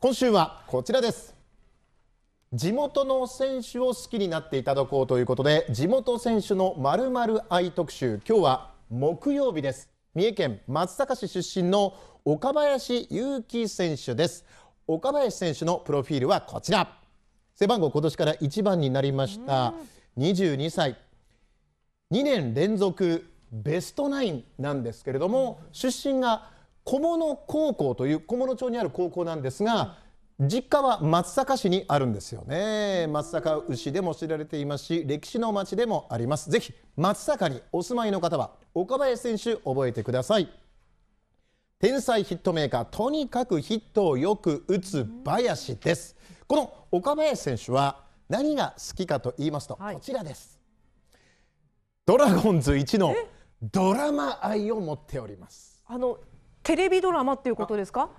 今週はこちらです地元の選手を好きになっていただこうということで地元選手のまるまる愛特集今日は木曜日です三重県松阪市出身の岡林優希選手です岡林選手のプロフィールはこちら背番号今年から1番になりました22歳2年連続ベストナインなんですけれども出身が小物高校という小物町にある高校なんですが、実家は松阪市にあるんですよね松阪牛でも知られていますし歴史の町でもありますぜひ松阪にお住まいの方は岡林選手覚えてください天才ヒットメーカーとにかくヒットをよく打つ林ですこの岡林選手は何が好きかと言いますと、はい、こちらですドラゴンズ1のドラマ愛を持っておりますあのテレビドラマっていうことですか？